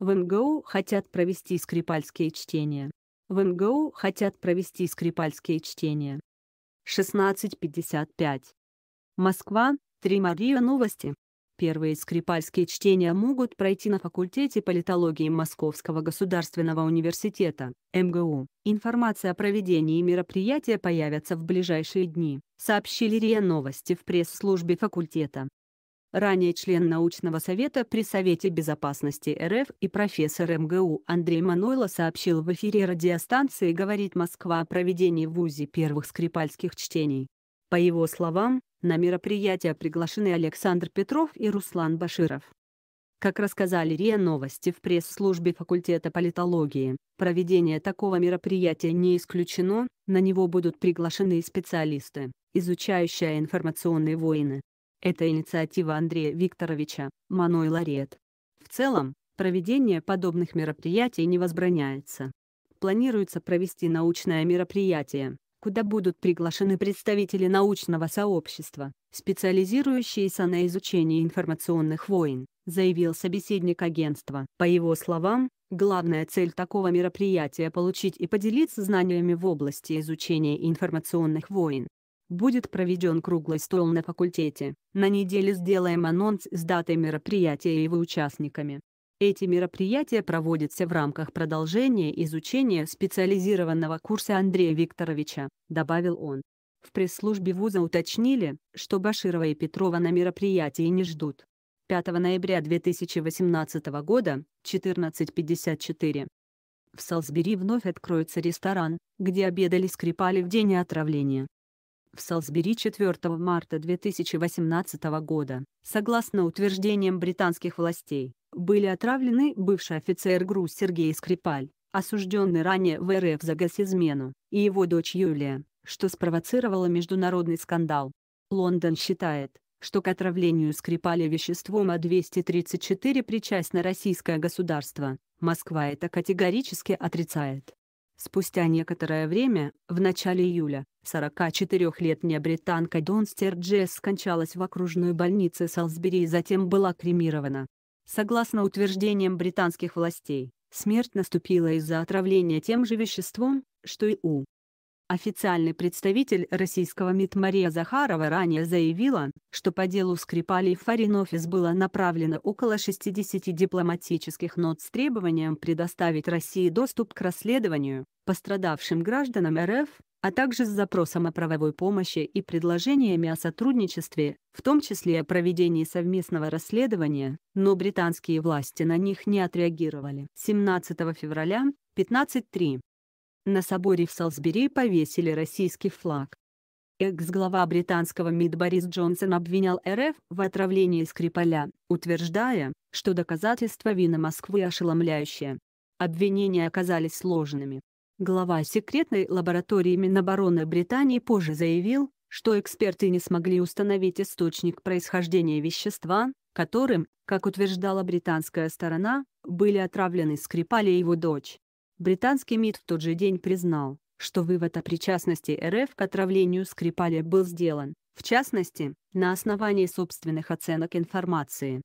В МГУ хотят провести скрипальские чтения. В МГУ хотят провести скрипальские чтения. 16.55. Москва, Три Мария новости. Первые скрипальские чтения могут пройти на факультете политологии Московского государственного университета, МГУ. Информация о проведении мероприятия появится в ближайшие дни, сообщили РИА Новости в пресс-службе факультета ранее член научного совета при Совете безопасности РФ и профессор МГУ Андрей Манойло сообщил в эфире радиостанции «Говорит Москва» о проведении в УЗИ первых скрипальских чтений. По его словам, на мероприятие приглашены Александр Петров и Руслан Баширов. Как рассказали РИА Новости в пресс-службе факультета политологии, проведение такого мероприятия не исключено, на него будут приглашены специалисты, изучающие информационные войны, это инициатива Андрея Викторовича, Маной Ларет. В целом, проведение подобных мероприятий не возбраняется. Планируется провести научное мероприятие, куда будут приглашены представители научного сообщества, специализирующиеся на изучении информационных войн, заявил собеседник агентства. По его словам, главная цель такого мероприятия – получить и поделиться знаниями в области изучения информационных войн, будет проведен круглый стол на факультете. На неделе сделаем анонс с датой мероприятия и его участниками. Эти мероприятия проводятся в рамках продолжения изучения специализированного курса Андрея Викторовича, добавил он. В пресс-службе вуза уточнили, что Баширова и Петрова на мероприятии не ждут. 5 ноября 2018 года, 14.54. В Салсбери вновь откроется ресторан, где обедали скрипали в день отравления в Салсбери 4 марта 2018 года, согласно утверждениям британских властей, были отравлены бывший офицер ГРУ Сергей Скрипаль, осужденный ранее в РФ за газизмену, и его дочь Юлия, что спровоцировало международный скандал. Лондон считает, что к отравлению Скрипаля веществом А-234 причастно российское государство, Москва это категорически отрицает. Спустя некоторое время, в начале июля, 44-летняя британка Дон Стерджес скончалась в окружной больнице Салсбери и затем была кремирована. Согласно утверждениям британских властей, смерть наступила из-за отравления тем же веществом, что и у Официальный представитель российского МИД Мария Захарова ранее заявила, что по делу Скрипали в Фарин-офис было направлено около 60 дипломатических нот с требованием предоставить России доступ к расследованию, пострадавшим гражданам РФ, а также с запросом о правовой помощи и предложениями о сотрудничестве, в том числе о проведении совместного расследования, но британские власти на них не отреагировали. 17 февраля, 15.3. На соборе в Салсбери повесили российский флаг. Экс-глава британского МИД Борис Джонсон обвинял РФ в отравлении Скрипаля, утверждая, что доказательства вины Москвы ошеломляющие. Обвинения оказались сложными. Глава секретной лаборатории Минобороны Британии позже заявил, что эксперты не смогли установить источник происхождения вещества, которым, как утверждала британская сторона, были отравлены Скрипаль и его дочь. Британский МИД в тот же день признал, что вывод о причастности РФ к отравлению Скрипаля был сделан, в частности, на основании собственных оценок информации.